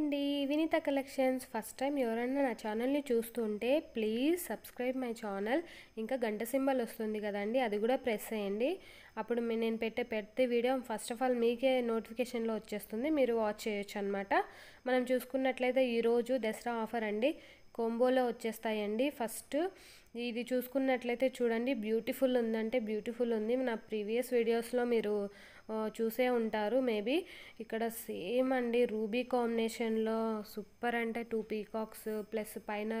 అండి Vineeta collections first time ఎవరన్నా నా ఛానల్ని చూస్తుంటే ప్లీజ్ సబ్స్క్రైబ్ మై ఛానల్ ఇంకా గంట సింబల్ వస్తుంది కదండి అది కూడా ప్రెస్ చేయండి అప్పుడు నేను పెట్టే ప్రతి వీడియో ఫస్ట్ ఆఫ్ ఆల్ మీకే నోటిఫికేషన్లో వచ్చేస్తుంది మీరు వాచ్ చేయొచ్చు అనమాట మనం చూసుకున్నట్లయితే ఈరోజు దసరా ఆఫర్ అండి కోంబోలో వచ్చేస్తాయండి ఫస్ట్ ఇది చూసుకున్నట్లయితే చూడండి బ్యూటిఫుల్ ఉందంటే బ్యూటిఫుల్ ఉంది నా ప్రీవియస్ వీడియోస్లో మీరు చూసే ఉంటారు మేబీ ఇక్కడ సేమ్ అండి రూబీ కాంబినేషన్లో సూపర్ అంటే టూ పీకాక్స్ ప్లస్ పైన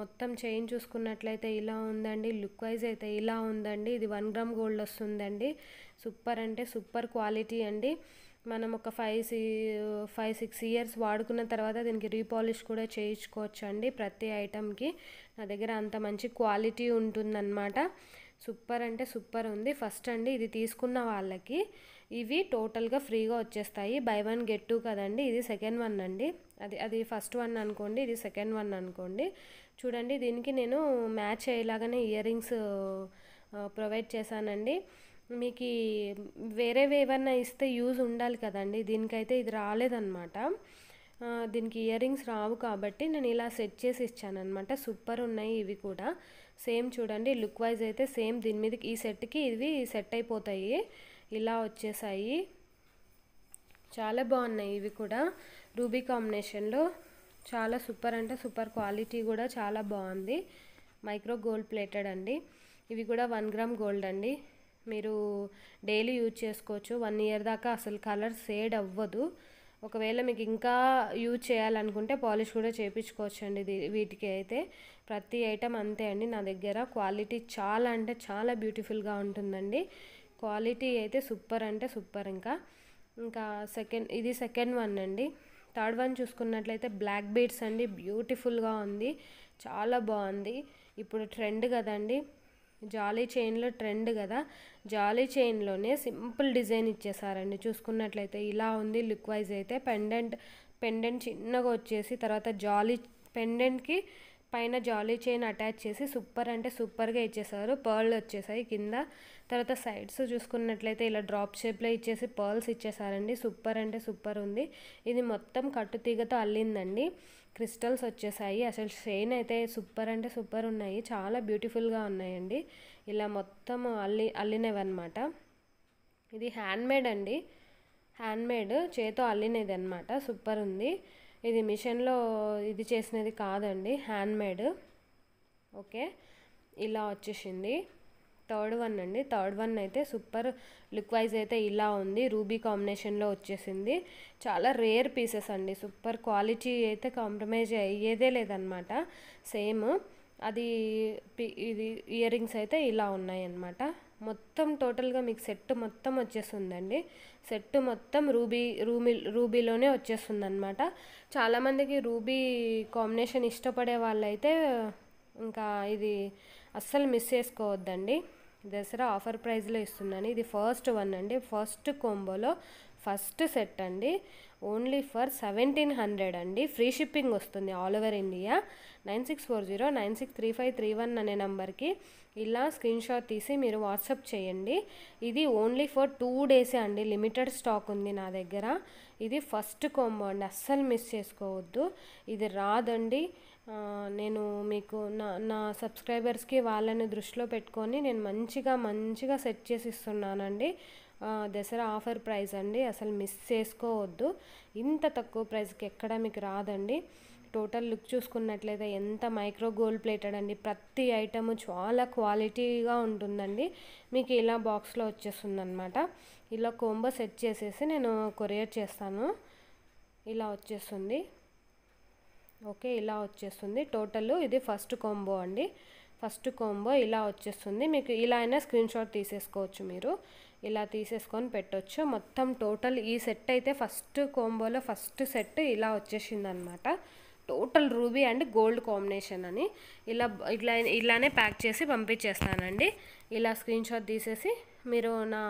మొత్తం చైన్ చూసుకున్నట్లయితే ఇలా ఉందండి లుక్ వైజ్ అయితే ఇలా ఉందండి ఇది వన్ గ్రామ్ గోల్డ్ వస్తుందండి సూపర్ అంటే సూపర్ క్వాలిటీ అండి మనం ఒక ఫైవ్ సి ఫైవ్ సిక్స్ ఇయర్స్ వాడుకున్న తర్వాత దీనికి రీపాలిష్ కూడా చేయించుకోవచ్చు అండి ప్రతి ఐటెంకి నా దగ్గర అంత మంచి క్వాలిటీ ఉంటుందన్నమాట సూపర్ అంటే సూపర్ ఉంది ఫస్ట్ అండి ఇది తీసుకున్న వాళ్ళకి ఇవి టోటల్గా ఫ్రీగా వచ్చేస్తాయి బై వన్ గెట్ టూ కదండి ఇది సెకండ్ వన్ అండి అది అది ఫస్ట్ వన్ అనుకోండి ఇది సెకండ్ వన్ అనుకోండి చూడండి దీనికి నేను మ్యాచ్ అయ్యేలాగానే ఇయర్ రింగ్స్ ప్రొవైడ్ చేశానండి మీకు వేరే ఏమన్నా ఇస్తే యూజ్ ఉండాలి కదండి దీనికైతే ఇది రాలేదన్నమాట దీనికి ఇయర్ రింగ్స్ రావు కాబట్టి నేను ఇలా సెట్ చేసి ఇచ్చాను అనమాట సూపర్ ఉన్నాయి ఇవి కూడా సేమ్ చూడండి లుక్ వైజ్ అయితే సేమ్ దీని మీదకి ఈ సెట్కి ఇవి సెట్ అయిపోతాయి ఇలా వచ్చేసాయి చాలా బాగున్నాయి ఇవి కూడా రూబీ కాంబినేషన్లో చాలా సూపర్ అంటే సూపర్ క్వాలిటీ కూడా చాలా బాగుంది మైక్రో గోల్డ్ ప్లేటెడ్ అండి ఇవి కూడా వన్ గ్రామ్ గోల్డ్ అండి మీరు డైలీ యూజ్ చేసుకోవచ్చు వన్ ఇయర్ దాకా అసలు కలర్ సేడ్ అవ్వదు ఒకవేళ మీకు ఇంకా యూజ్ చేయాలనుకుంటే పాలిష్ కూడా చేయించుకోవచ్చు అండి వీటికి అయితే ప్రతి ఐటమ్ అంతే అండి నా దగ్గర క్వాలిటీ చాలా అంటే చాలా బ్యూటిఫుల్గా ఉంటుందండి క్వాలిటీ అయితే సూపర్ అంటే సూపర్ ఇంకా ఇంకా సెకండ్ ఇది సెకండ్ వన్ అండి థర్డ్ వన్ చూసుకున్నట్లయితే బ్లాక్ బీడ్స్ అండి బ్యూటిఫుల్గా ఉంది చాలా బాగుంది ఇప్పుడు ట్రెండ్ కదండి జాలీ చైన్లో ట్రెండ్ కదా జాలీ చైన్లోనే సింపుల్ డిజైన్ ఇచ్చేసారండి చూసుకున్నట్లయితే ఇలా ఉంది లుక్ వైజ్ అయితే పెండెంట్ పెండెంట్ చిన్నగా వచ్చేసి తర్వాత జాలీ పెండెంట్కి పైన జాలీ చైన్ అటాచ్ చేసి సూపర్ అంటే సూపర్గా ఇచ్చేసారు పర్ల్ వచ్చేసాయి కింద తర్వాత సైడ్స్ చూసుకున్నట్లయితే ఇలా డ్రాప్ షేప్లో ఇచ్చేసి పర్ల్స్ ఇచ్చేసారండి సూపర్ అంటే సూపర్ ఉంది ఇది మొత్తం కట్టుతీగతో అల్లిందండి క్రిస్టల్స్ వచ్చేసాయి అసలు చైన్ అయితే సూపర్ అంటే సూపర్ ఉన్నాయి చాలా బ్యూటిఫుల్గా ఉన్నాయండి ఇలా మొత్తం అల్లి అల్లినవన్నమాట ఇది హ్యాండ్మేడ్ అండి హ్యాండ్మేడ్ చేతో అల్లినది అనమాట సూపర్ ఉంది ఇది మిషన్లో ఇది చేసినది కాదండి హ్యాండ్మేడ్ ఓకే ఇలా వచ్చేసింది థర్డ్ వన్ అండి థర్డ్ వన్ అయితే సూపర్ లుక్ వైజ్ అయితే ఇలా ఉంది రూబీ కాంబినేషన్లో వచ్చేసింది చాలా రేర్ పీసెస్ అండి సూపర్ క్వాలిటీ అయితే కాంప్రమైజ్ అయ్యేదే లేదనమాట సేమ్ అది ఇది ఇయర్ రింగ్స్ అయితే ఇలా ఉన్నాయన్నమాట మొత్తం టోటల్గా మీకు సెట్ మొత్తం వచ్చేస్తుందండి సెట్ మొత్తం రూబీ రూబీ రూబీలోనే వచ్చేస్తుందన్నమాట చాలామందికి రూబీ కాంబినేషన్ ఇష్టపడే వాళ్ళైతే ఇంకా ఇది అస్సలు మిస్ చేసుకోవద్దండి దసరా ఆఫర్ ప్రైస్లో ఇస్తున్నాను ఇది ఫస్ట్ వన్ అండి ఫస్ట్ కొంబోలో ఫస్ట్ సెట్ అండి ఓన్లీ ఫర్ సెవెంటీన్ హండ్రెడ్ అండి ఫ్రీ షిప్పింగ్ వస్తుంది all over India nine six four zero nine six three five three one అనే నెంబర్కి ఇలా స్క్రీన్ షాట్ తీసి మీరు వాట్సాప్ చేయండి ఇది ఓన్లీ ఫర్ టూ డేసే అండి లిమిటెడ్ స్టాక్ ఉంది నా దగ్గర ఇది ఫస్ట్ కాంబో అండి అస్సలు మిస్ చేసుకోవద్దు ఇది రాదండి నేను మీకు నా నా సబ్స్క్రైబర్స్కి వాళ్ళని దృష్టిలో పెట్టుకొని నేను మంచిగా మంచిగా సెట్ చేసి ఇస్తున్నానండి దసరా ఆఫర్ ప్రైస్ అండి అసలు మిస్ చేసుకోవద్దు ఇంత తక్కువ ప్రైస్కి ఎక్కడ మీకు రాదండి టోటల్ లుక్ చూసుకున్నట్లయితే ఎంత మైక్రో గోల్డ్ ప్లేటెడ్ అండి ప్రతి ఐటమ్ చాలా క్వాలిటీగా ఉంటుందండి మీకు ఇలా బాక్స్లో వచ్చేస్తుంది అనమాట ఇలా కోంబో సెట్ చేసేసి నేను కొరియర్ చేస్తాను ఇలా వచ్చేస్తుంది ఓకే ఇలా వచ్చేస్తుంది టోటల్ ఇది ఫస్ట్ కోంబో అండి ఫస్ట్ కోంబో ఇలా వచ్చేస్తుంది మీకు ఇలా అయినా స్క్రీన్ షాట్ తీసేసుకోవచ్చు మీరు ఇలా తీసేసుకొని పెట్టొచ్చు మొత్తం టోటల్ ఈ సెట్ అయితే ఫస్ట్ కోంబోలో ఫస్ట్ సెట్ ఇలా వచ్చేసింది అనమాట total ruby and gold combination అని ఇలా ఇట్లా ఇలానే ప్యాక్ చేసి పంపించేస్తానండి ఇలా స్క్రీన్ షాట్ తీసేసి మీరు నా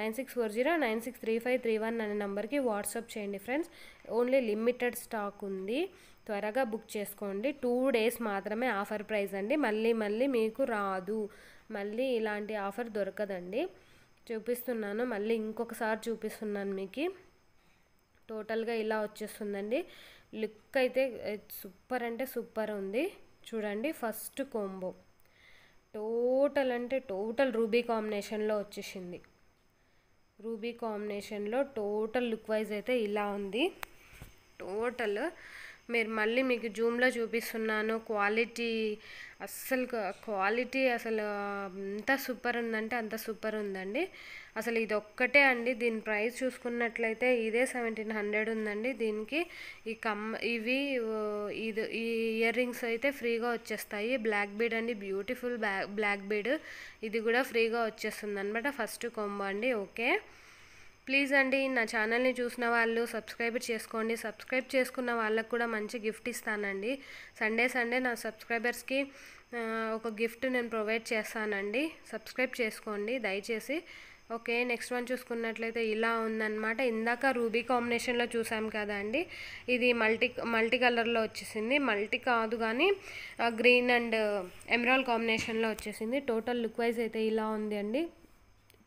nine six four zero nine six three five three one అనే నెంబర్కి వాట్సాప్ చేయండి ఫ్రెండ్స్ ఓన్లీ లిమిటెడ్ స్టాక్ ఉంది త్వరగా బుక్ చేసుకోండి టూ డేస్ మాత్రమే ఆఫర్ ప్రైస్ అండి మళ్ళీ మళ్ళీ మీకు రాదు మళ్ళీ ఇలాంటి ఆఫర్ దొరకదండి చూపిస్తున్నాను మళ్ళీ ఇంకొకసారి చూపిస్తున్నాను మీకు టోటల్గా ఇలా వచ్చేస్తుందండి లుక్ అయితే సూపర్ అంటే సూపర్ ఉంది చూడండి ఫస్ట్ కోంబో టోటల్ అంటే టోటల్ రూబీ కాంబినేషన్లో వచ్చేసింది రూబీ కాంబినేషన్లో టోటల్ లుక్ వైజ్ అయితే ఇలా ఉంది టోటల్ మీరు మళ్ళీ మీకు జూమ్లో చూపిస్తున్నాను క్వాలిటీ అస్సలు క్వాలిటీ అసలు ఎంత సూపర్ ఉందంటే అంత సూపర్ ఉందండి అసలు ఇది ఒక్కటే అండి దీని ప్రైస్ చూసుకున్నట్లయితే ఇదే సెవెంటీన్ హండ్రెడ్ ఉందండి దీనికి ఈ కమ్ ఇవి ఇది ఈ ఇయర్ రింగ్స్ అయితే ఫ్రీగా వచ్చేస్తాయి బ్లాక్ బీడ్ అండి బ్యూటిఫుల్ బ్లాక్ బీడ్ ఇది కూడా ఫ్రీగా వచ్చేస్తుంది అనమాట ఫస్ట్ కొంబో అండి ఓకే ప్లీజ్ అండి నా ఛానల్ని చూసిన వాళ్ళు సబ్స్క్రైబ్ చేసుకోండి సబ్స్క్రైబ్ చేసుకున్న వాళ్ళకు కూడా మంచి గిఫ్ట్ ఇస్తానండి సండే సండే నా సబ్స్క్రైబర్స్కి ఒక గిఫ్ట్ నేను ప్రొవైడ్ చేస్తానండి సబ్స్క్రైబ్ చేసుకోండి దయచేసి ఓకే నెక్స్ట్ వన్ చూసుకున్నట్లయితే ఇలా ఉందన్నమాట ఇందాక రూబీ కాంబినేషన్లో చూసాం కదా అండి ఇది మల్టీ మల్టీ కలర్లో వచ్చేసింది మల్టీ కాదు కానీ గ్రీన్ అండ్ ఎమరాల్ కాంబినేషన్లో వచ్చేసింది టోటల్ లుక్ వైజ్ అయితే ఇలా ఉంది అండి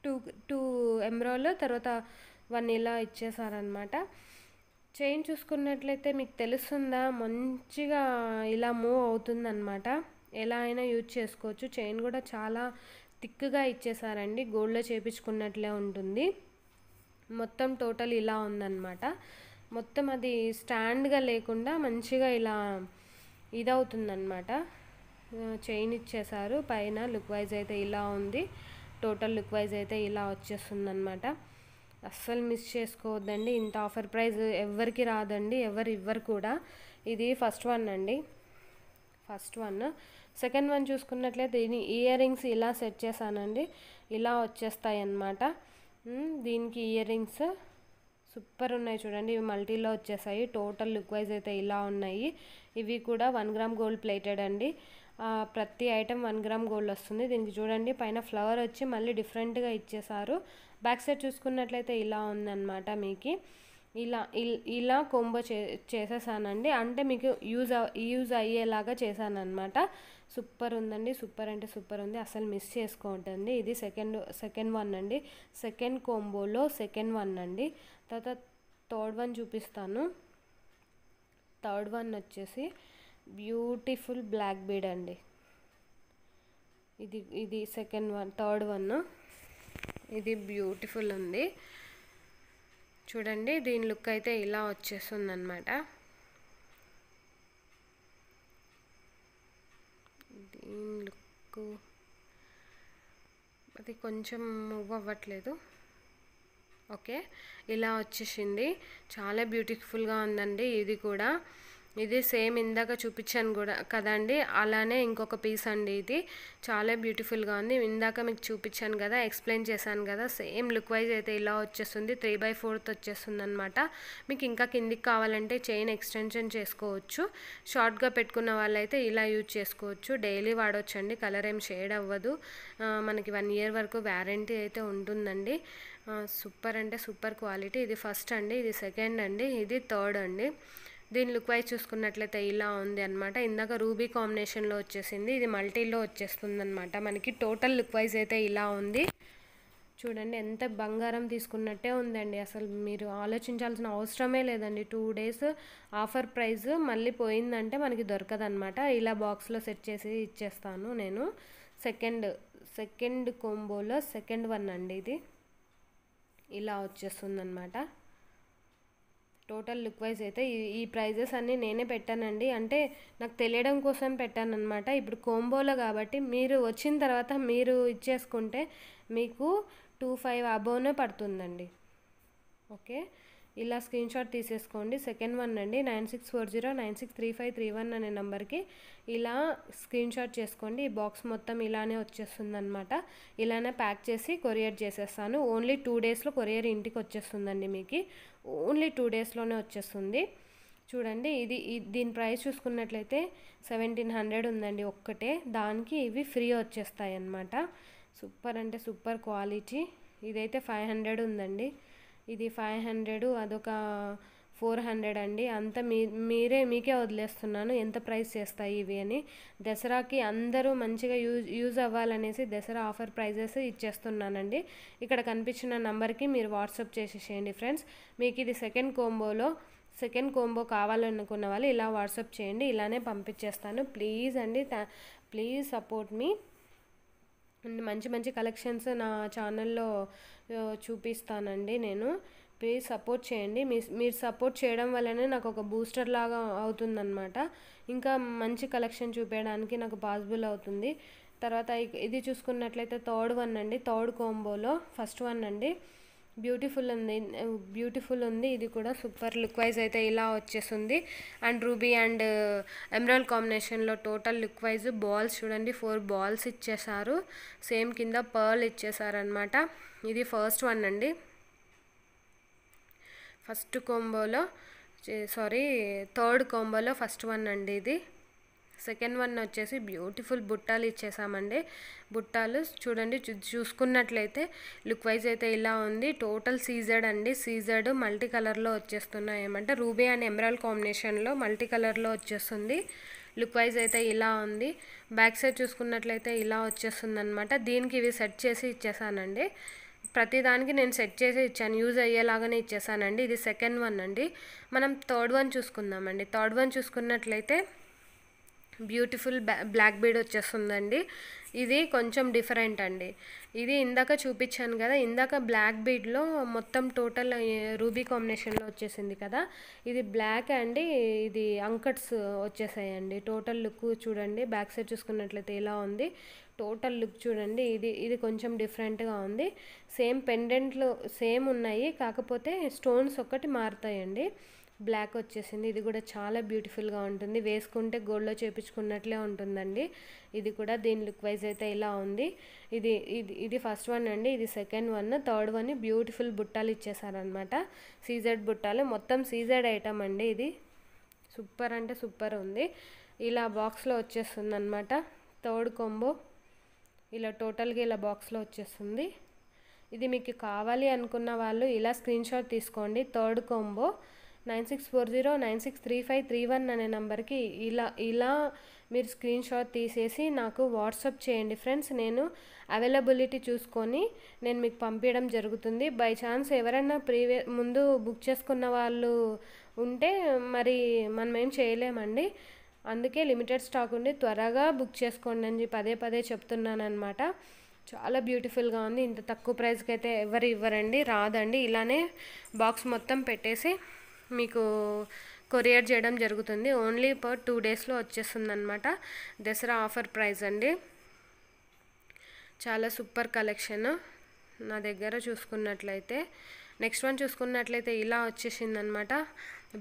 టూ టూ ఎమ్రోలు తర్వాత వన్ ఇలా ఇచ్చేసారనమాట చైన్ చూసుకున్నట్లయితే మీకు తెలుస్తుందా మంచిగా ఇలా మూవ్ అవుతుందనమాట ఎలా అయినా యూజ్ చేసుకోవచ్చు చైన్ కూడా చాలా థిక్గా ఇచ్చేసారండి గోల్డ్లో చేపించుకున్నట్లే ఉంటుంది మొత్తం టోటల్ ఇలా ఉందన్నమాట మొత్తం అది స్టాండ్గా లేకుండా మంచిగా ఇలా ఇదవుతుందనమాట చైన్ ఇచ్చేసారు పైన లుక్ వైజ్ అయితే ఇలా ఉంది టోటల్ లుక్ వైజ్ అయితే ఇలా వచ్చేస్తుంది అనమాట అస్సలు మిస్ చేసుకోవద్దండి ఇంత ఆఫర్ ప్రైస్ ఎవరికి రాదండి ఎవరు ఇవ్వరు కూడా ఇది ఫస్ట్ వన్ అండి ఫస్ట్ వన్ సెకండ్ వన్ చూసుకున్నట్లయితే దీని ఇయర్ రింగ్స్ ఇలా సెట్ చేశానండి ఇలా వచ్చేస్తాయి అన్నమాట దీనికి ఇయర్ రింగ్స్ సూపర్ ఉన్నాయి చూడండి ఇవి మల్టీలో వచ్చేసాయి టోటల్ లుక్ వైజ్ అయితే ఇలా ఉన్నాయి ఇవి కూడా వన్ గ్రామ్ గోల్డ్ ప్లేటెడ్ అండి ప్రతి ఐటెం వన్ గ్రామ్ గోల్డ్ వస్తుంది దీనికి చూడండి పైన ఫ్లవర్ వచ్చి మళ్ళీ డిఫరెంట్గా ఇచ్చేసారు బ్యాక్ సైడ్ చూసుకున్నట్లయితే ఇలా ఉందన్నమాట మీకు ఇలా ఇలా కొంబో చే చేసేసానండి అంటే మీకు యూజ్ యూజ్ అయ్యేలాగా చేశానమాట సూపర్ ఉందండి సూపర్ అంటే సూపర్ ఉంది అసలు మిస్ చేసుకోండి ఇది సెకండ్ సెకండ్ వన్ అండి సెకండ్ కొంబోలో సెకండ్ వన్ అండి తర్వాత థర్డ్ వన్ చూపిస్తాను థర్డ్ వన్ వచ్చేసి బ్యూటిఫుల్ బ్లాక్ బీడ్ అండి ఇది ఇది సెకండ్ వన్ థర్డ్ వన్ ఇది బ్యూటిఫుల్ ఉంది చూడండి దీని లుక్ అయితే ఇలా వచ్చేస్తుంది అనమాట దీని లుక్ అది కొంచెం మూవ్ అవ్వట్లేదు ఓకే ఇలా వచ్చేసింది చాలా బ్యూటిఫుల్గా ఉందండి ఇది కూడా ఇది సేమ్ ఇందాక చూపించాను కూడా కదండి అలానే ఇంకొక పీస్ అండి ఇది చాలా బ్యూటిఫుల్గా ఉంది ఇందాక మీకు చూపించాను కదా ఎక్స్ప్లెయిన్ చేశాను కదా సేమ్ లుక్ వైజ్ అయితే ఇలా వచ్చేస్తుంది త్రీ బై ఫోర్త్ వచ్చేస్తుంది అనమాట మీకు ఇంకా కిందికి కావాలంటే చైన్ ఎక్స్టెన్షన్ చేసుకోవచ్చు షార్ట్గా పెట్టుకున్న వాళ్ళైతే ఇలా యూజ్ చేసుకోవచ్చు డైలీ అండి కలర్ ఏం షేడ్ అవ్వదు మనకి వన్ ఇయర్ వరకు వ్యారంటీ అయితే ఉంటుందండి సూపర్ అంటే సూపర్ క్వాలిటీ ఇది ఫస్ట్ అండి ఇది సెకండ్ అండి ఇది థర్డ్ అండి దీని లుక్ వైజ్ చూసుకున్నట్లయితే ఇలా ఉంది అనమాట ఇందాక రూబీ కాంబినేషన్లో వచ్చేసింది ఇది మల్టీలో వచ్చేస్తుంది అనమాట మనకి టోటల్ లుక్ వైజ్ అయితే ఇలా ఉంది చూడండి ఎంత బంగారం తీసుకున్నట్టే ఉందండి అసలు మీరు ఆలోచించాల్సిన అవసరమే లేదండి టూ డేస్ ఆఫర్ ప్రైస్ మళ్ళీ పోయిందంటే మనకి దొరకదనమాట ఇలా బాక్స్లో సెట్ చేసి ఇచ్చేస్తాను నేను సెకండ్ సెకండ్ కోంబోలో సెకండ్ వన్ అండి ఇది ఇలా వచ్చేస్తుందన్నమాట టోటల్ లుక్ వైజ్ అయితే ఈ ప్రైజెస్ అన్నీ నేనే పెట్టానండి అంటే నాకు తెలియడం కోసం పెట్టాను అనమాట ఇప్పుడు కోంబోలో కాబట్టి మీరు వచ్చిన తర్వాత మీరు ఇచ్చేసుకుంటే మీకు టూ ఫైవ్ అబోవ్నే పడుతుందండి ఓకే ఇలా స్క్రీన్ షాట్ తీసేసుకోండి సెకండ్ వన్ అండి nine six four zero nine six three five three one అనే నెంబర్కి ఇలా స్క్రీన్ షాట్ చేసుకోండి ఈ బాక్స్ మొత్తం ఇలానే వచ్చేస్తుందన్నమాట ఇలానే ప్యాక్ చేసి కొరియర్ చేసేస్తాను ఓన్లీ టూ డేస్లో కొరియర్ ఇంటికి వచ్చేస్తుందండి మీకు ఓన్లీ టూ డేస్లోనే వచ్చేస్తుంది చూడండి ఇది దీని ప్రైస్ చూసుకున్నట్లయితే సెవెంటీన్ హండ్రెడ్ ఉందండి ఒక్కటే దానికి ఇవి ఫ్రీ వచ్చేస్తాయి అన్నమాట సూపర్ అంటే సూపర్ క్వాలిటీ ఇదైతే ఫైవ్ హండ్రెడ్ ఉందండి ఇది ఫైవ్ హండ్రెడ్ అదొక ఫోర్ హండ్రెడ్ అండి అంత మీ మీరే మీకే వదిలేస్తున్నాను ఎంత ప్రైస్ చేస్తాయి ఇవి అని దసరాకి అందరూ మంచిగా యూజ్ యూజ్ అవ్వాలనేసి దసరా ఆఫర్ ప్రైజెస్ ఇచ్చేస్తున్నానండి ఇక్కడ కనిపించిన నంబర్కి మీరు వాట్సాప్ చేసేసేయండి ఫ్రెండ్స్ మీకు ఇది సెకండ్ కోంబోలో సెకండ్ కోంబో కావాలనుకున్న వాళ్ళు ఇలా వాట్సాప్ చేయండి ఇలానే పంపించేస్తాను ప్లీజ్ అండి ప్లీజ్ సపోర్ట్ మీ మంచి మంచి కలెక్షన్స్ నా ఛానల్లో చూపిస్తానండి నేను ప్లీజ్ సపోర్ట్ చేయండి మీ మీరు సపోర్ట్ చేయడం వల్లనే నాకు ఒక బూస్టర్ లాగా అవుతుందన్నమాట ఇంకా మంచి కలెక్షన్ చూపించడానికి నాకు పాసిబుల్ అవుతుంది తర్వాత ఇది చూసుకున్నట్లయితే థర్డ్ వన్ అండి థర్డ్ కాంబోలో ఫస్ట్ వన్ అండి బ్యూటిఫుల్ ఉంది బ్యూటిఫుల్ ఉంది ఇది కూడా సూపర్ లుక్ వైజ్ అయితే ఇలా వచ్చేసింది and ruby and uh, emerald కాంబినేషన్లో టోటల్ లుక్ వైజ్ బాల్స్ చూడండి ఫోర్ బాల్స్ ఇచ్చేసారు సేమ్ కింద పర్ల్ ఇచ్చేసారనమాట ఇది ఫస్ట్ వన్ అండి ఫస్ట్ కొంబోలో సారీ థర్డ్ కొంబోలో ఫస్ట్ వన్ అండి ఇది సెకండ్ వన్ వచ్చేసి బ్యూటిఫుల్ బుట్టాలు ఇచ్చేసామండి బుట్టాలు చూడండి చూసుకున్నట్లయితే లుక్ వైజ్ అయితే ఇలా ఉంది టోటల్ సీజర్డ్ అండి సీజర్డ్ మల్టీ కలర్లో వచ్చేస్తున్నాయి ఏమంటే రూబీ అండ్ ఎమరాల్ కాంబినేషన్లో మల్టీ కలర్లో వచ్చేస్తుంది లుక్ వైజ్ అయితే ఇలా ఉంది బ్యాక్ సైడ్ చూసుకున్నట్లయితే ఇలా వచ్చేస్తుంది అనమాట దీనికి ఇవి సెట్ చేసి ఇచ్చేసానండి ప్రతిదానికి నేను సెట్ చేసి ఇచ్చాను యూజ్ అయ్యేలాగానే ఇచ్చేసానండి ఇది సెకండ్ వన్ అండి మనం థర్డ్ వన్ చూసుకుందామండి థర్డ్ వన్ చూసుకున్నట్లయితే బ్యూటిఫుల్ బ్లాక్ బీడ్ వచ్చేస్తుందండి ఇది కొంచెం డిఫరెంట్ అండి ఇది ఇందాక చూపించాను కదా ఇందాక బ్లాక్ బీడ్లో మొత్తం టోటల్ రూబీ కాంబినేషన్లో వచ్చేసింది కదా ఇది బ్లాక్ అండి ఇది అంకట్స్ వచ్చేసాయండి టోటల్ లుక్ చూడండి బ్యాక్ సైడ్ చూసుకున్నట్లయితే ఎలా ఉంది టోటల్ లుక్ చూడండి ఇది ఇది కొంచెం డిఫరెంట్గా ఉంది సేమ్ పెండెంట్లు సేమ్ ఉన్నాయి కాకపోతే స్టోన్స్ ఒక్కటి మారుతాయండి బ్లాక్ వచ్చేసింది ఇది కూడా చాలా బ్యూటిఫుల్గా ఉంటుంది వేసుకుంటే గోల్డ్లో చేపించుకున్నట్లే ఉంటుందండి ఇది కూడా దీని లుక్ వైజ్ అయితే ఇలా ఉంది ఇది ఇది ఇది ఫస్ట్ వన్ అండి ఇది second one third one beautiful బుట్టాలు ఇచ్చేసారనమాట సీజెడ్ బుట్టాలు మొత్తం సీజెడ్ ఐటమ్ అండి ఇది సూపర్ అంటే సూపర్ ఉంది ఇలా బాక్స్లో వచ్చేస్తుంది అనమాట థర్డ్ కొంబో ఇలా టోటల్గా ఇలా బాక్స్లో వచ్చేస్తుంది ఇది మీకు కావాలి అనుకున్న వాళ్ళు ఇలా స్క్రీన్షాట్ తీసుకోండి third combo nine six four zero nine six three five three one అనే నెంబర్కి ఇలా ఇలా మీరు స్క్రీన్ షాట్ తీసేసి నాకు వాట్సప్ చేయండి ఫ్రెండ్స్ నేను అవైలబిలిటీ చూసుకొని నేను మీకు పంపించడం జరుగుతుంది బై ఛాన్స్ ఎవరైనా ప్రీవియస్ ముందు బుక్ చేసుకున్న వాళ్ళు ఉంటే మరి మనం ఏం చేయలేమండి అందుకే లిమిటెడ్ స్టాక్ ఉండి త్వరగా బుక్ చేసుకోండి అని పదే పదే చెప్తున్నాను అనమాట చాలా బ్యూటిఫుల్గా ఉంది ఇంత తక్కువ ప్రైస్కి అయితే ఎవరు ఇవ్వరండి రాదండి ఇలానే బాక్స్ మొత్తం పెట్టేసి మీకు కొరియర్ చేయడం జరుగుతుంది ఓన్లీ పర్ టూ డేస్లో వచ్చేస్తుంది అనమాట దసరా ఆఫర్ ప్రైస్ అండి చాలా సూపర్ కలెక్షన్ నా దగ్గర చూసుకున్నట్లయితే నెక్స్ట్ వన్ చూసుకున్నట్లయితే ఇలా వచ్చేసిందనమాట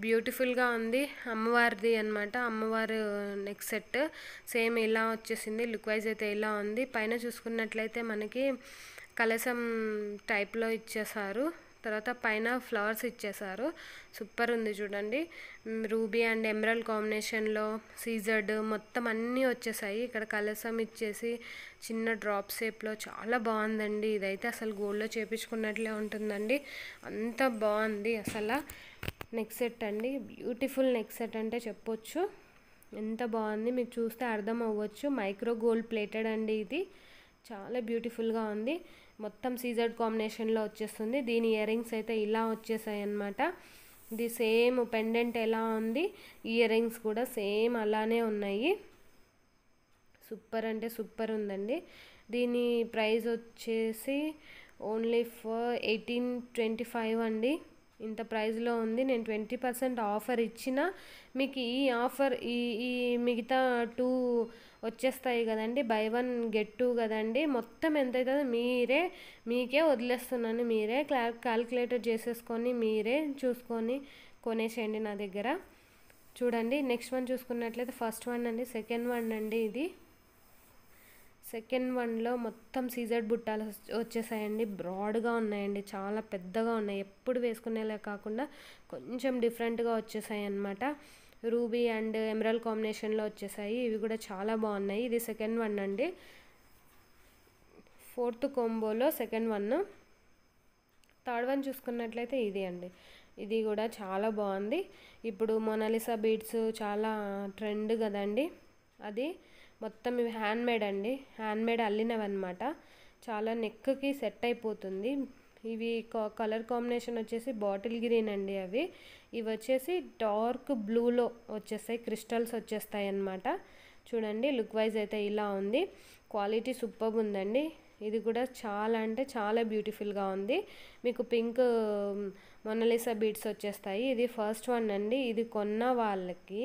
బ్యూటిఫుల్గా ఉంది అమ్మవారిది అనమాట అమ్మవారు నెక్ సెట్ సేమ్ ఇలా వచ్చేసింది లుక్ వైజ్ అయితే ఇలా ఉంది పైన చూసుకున్నట్లయితే మనకి కలసం టైప్లో ఇచ్చేసారు తర్వాత పైన ఫ్లవర్స్ ఇచ్చేసారు సూపర్ ఉంది చూడండి రూబీ అండ్ ఎమరల్ కాంబినేషన్లో సీజర్డ్ మొత్తం అన్నీ వచ్చేసాయి ఇక్కడ కలసం ఇచ్చేసి చిన్న డ్రాప్ షేప్లో చాలా బాగుందండి ఇదైతే అసలు గోల్డ్లో చేపించుకున్నట్లే ఉంటుందండి అంత బాగుంది అసలు నెక్ సెట్ అండి బ్యూటిఫుల్ నెక్ సెట్ అంటే చెప్పొచ్చు ఎంత బాగుంది మీరు చూస్తే అర్థం అవ్వచ్చు మైక్రో గోల్డ్ ప్లేటెడ్ అండి ఇది చాలా బ్యూటిఫుల్గా ఉంది మొత్తం సీజర్డ్ కాంబినేషన్లో వచ్చేస్తుంది దీని ఇయర్ రింగ్స్ అయితే ఇలా వచ్చేసాయి అన్నమాట ఇది సేమ్ పెండెంట్ ఎలా ఉంది ఇయర్ రింగ్స్ కూడా సేమ్ అలానే ఉన్నాయి సూపర్ అంటే సూపర్ ఉందండి దీని ప్రైస్ వచ్చేసి only for eighteen twenty five అండి ఇంత ప్రైస్లో ఉంది నేను ట్వంటీ పర్సెంట్ ఆఫర్ ఇచ్చిన మీకు ఈ ఆఫర్ ఈ ఈ మిగతా టూ వచ్చేస్తాయి కదండి బై వన్ గెట్ టూ కదండి మొత్తం ఎంత అవుతుందో మీరే మీకే వదిలేస్తున్నాను మీరే క్లా క్యాల్కులేటర్ చేసేసుకొని మీరే చూసుకొని కొనేసేయండి నా దగ్గర చూడండి నెక్స్ట్ వన్ చూసుకున్నట్లయితే ఫస్ట్ వన్ అండి సెకండ్ వన్ అండి ఇది సెకండ్ వన్లో మొత్తం సీజర్డ్ బుట్టాలు వచ్చేసాయండి బ్రాడ్గా ఉన్నాయండి చాలా పెద్దగా ఉన్నాయి ఎప్పుడు వేసుకునేలా కాకుండా కొంచెం డిఫరెంట్గా వచ్చేసాయి అన్నమాట రూబీ అండ్ ఎమరల్ కాంబినేషన్లో వచ్చేసాయి ఇవి కూడా చాలా బాగున్నాయి ఇది సెకండ్ వన్ అండి ఫోర్త్ కొంబోలో సెకండ్ వన్ థర్డ్ వన్ చూసుకున్నట్లయితే ఇది అండి ఇది కూడా చాలా బాగుంది ఇప్పుడు మొనాలిసా బీడ్స్ చాలా ట్రెండ్ కదండి అది మొత్తం ఇవి హ్యాండ్మేడ్ అండి హ్యాండ్మేడ్ అల్లినవి అనమాట చాలా నెక్కి సెట్ అయిపోతుంది ఇవి కలర్ కాంబినేషన్ వచ్చేసి బాటిల్ గ్రీన్ అండి అవి ఇవి వచ్చేసి డార్క్ బ్లూలో వచ్చేస్తాయి క్రిస్టల్స్ వచ్చేస్తాయి అన్నమాట చూడండి లుక్ వైజ్ అయితే ఇలా ఉంది క్వాలిటీ సూపర్ ఉందండి ఇది కూడా చాలా అంటే చాలా బ్యూటిఫుల్గా ఉంది మీకు పింక్ మొనలిసా బీడ్స్ వచ్చేస్తాయి ఇది ఫస్ట్ వన్ అండి ఇది కొన్న వాళ్ళకి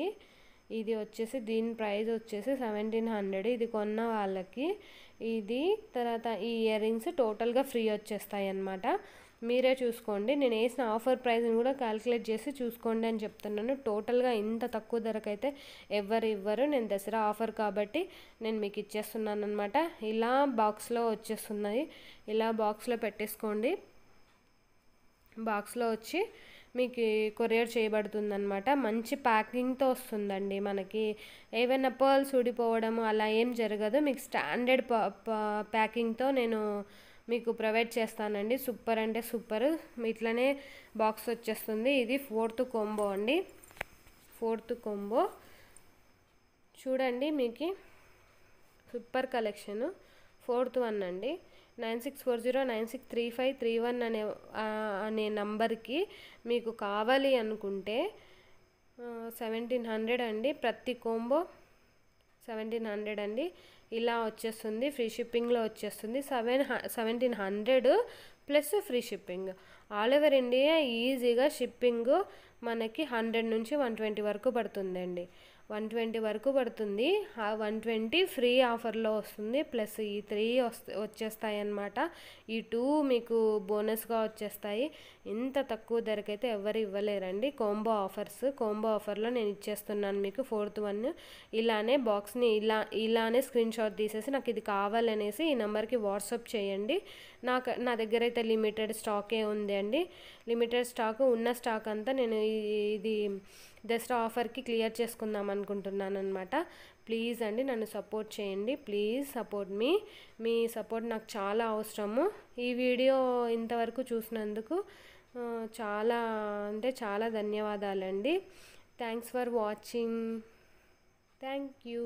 ఇది వచ్చేసి దీని ప్రైస్ వచ్చేసి సెవెంటీన్ హండ్రెడ్ ఇది కొన్న వాళ్ళకి ఇది తర్వాత ఈ ఇయర్ రింగ్స్ టోటల్గా ఫ్రీ వచ్చేస్తాయి అన్నమాట మీరే చూసుకోండి నేను వేసిన ఆఫర్ ప్రైస్ని కూడా క్యాలిక్యులేట్ చేసి చూసుకోండి అని చెప్తున్నాను టోటల్గా ఇంత తక్కువ ధరకైతే ఎవ్వరు ఇవ్వరు నేను దసరా ఆఫర్ కాబట్టి నేను మీకు ఇచ్చేస్తున్నాను అనమాట ఇలా బాక్స్లో వచ్చేస్తున్నాయి ఇలా బాక్స్లో పెట్టేసుకోండి బాక్స్లో వచ్చి మీకు కొరియర్ చేయబడుతుందనమాట మంచి ప్యాకింగ్తో వస్తుందండి మనకి ఏవైనా పర్ల్స్ ఊడిపోవడం అలా ఏం జరగదు మీకు స్టాండర్డ్ ప్యాకింగ్తో నేను మీకు ప్రొవైడ్ చేస్తానండి సూపర్ అంటే సూపర్ ఇట్లనే బాక్స్ వచ్చేస్తుంది ఇది ఫోర్త్ కొంబో అండి ఫోర్త్ కొంబో చూడండి మీకు సూపర్ కలెక్షను ఫోర్త్ వన్ అండి nine six four zero nine six three five three one అనే అనే నంబర్కి మీకు కావాలి అనుకుంటే సెవెంటీన్ హండ్రెడ్ అండి ప్రతి కోంబో సెవెంటీన్ హండ్రెడ్ అండి ఇలా వచ్చేస్తుంది ఫ్రీ షిప్పింగ్లో వచ్చేస్తుంది seven seventeen hundred plus free shipping all over India ఈజీగా షిప్పింగ్ మనకి హండ్రెడ్ నుంచి వన్ ట్వంటీ వరకు పడుతుందండి వన్ ట్వంటీ వరకు పడుతుంది ఆ వన్ ట్వంటీ ఫ్రీ ఆఫర్లో వస్తుంది ప్లస్ ఈ త్రీ వచ్చేస్తాయి అన్నమాట ఈ టూ మీకు బోనస్గా వచ్చేస్తాయి ఇంత తక్కువ ధరకైతే ఎవరు ఇవ్వలేరండి కోంబో ఆఫర్స్ కోంబో ఆఫర్లో నేను ఇచ్చేస్తున్నాను మీకు ఫోర్త్ వన్ ఇలానే బాక్స్ని ఇలా ఇలానే స్క్రీన్ షాట్ తీసేసి నాకు ఇది కావాలనేసి ఈ నెంబర్కి వాట్సాప్ చేయండి నాకు నా దగ్గర అయితే లిమిటెడ్ స్టాకే ఉంది అండి లిమిటెడ్ స్టాక్ ఉన్న స్టాక్ అంతా నేను ఇది దసరా ఆఫర్కి క్లియర్ చేసుకుందాం అనుకుంటున్నాను అనమాట ప్లీజ్ అండి నన్ను సపోర్ట్ చేయండి ప్లీజ్ సపోర్ట్ మీ మీ సపోర్ట్ నాకు చాలా అవసరము ఈ వీడియో ఇంతవరకు చూసినందుకు చాలా అంటే చాలా ధన్యవాదాలండి thanks for watching thank you